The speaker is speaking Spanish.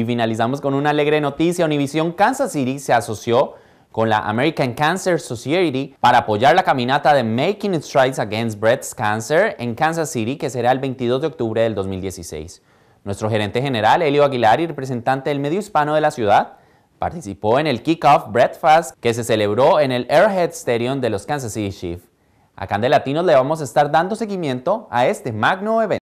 Y finalizamos con una alegre noticia. Univision Kansas City se asoció con la American Cancer Society para apoyar la caminata de Making Strides Against Breast Cancer en Kansas City, que será el 22 de octubre del 2016. Nuestro gerente general, Elio Aguilar, y representante del medio hispano de la ciudad, participó en el Kickoff Breakfast que se celebró en el Airhead Stadium de los Kansas City Chiefs. Acá en de Latinos le vamos a estar dando seguimiento a este magno evento.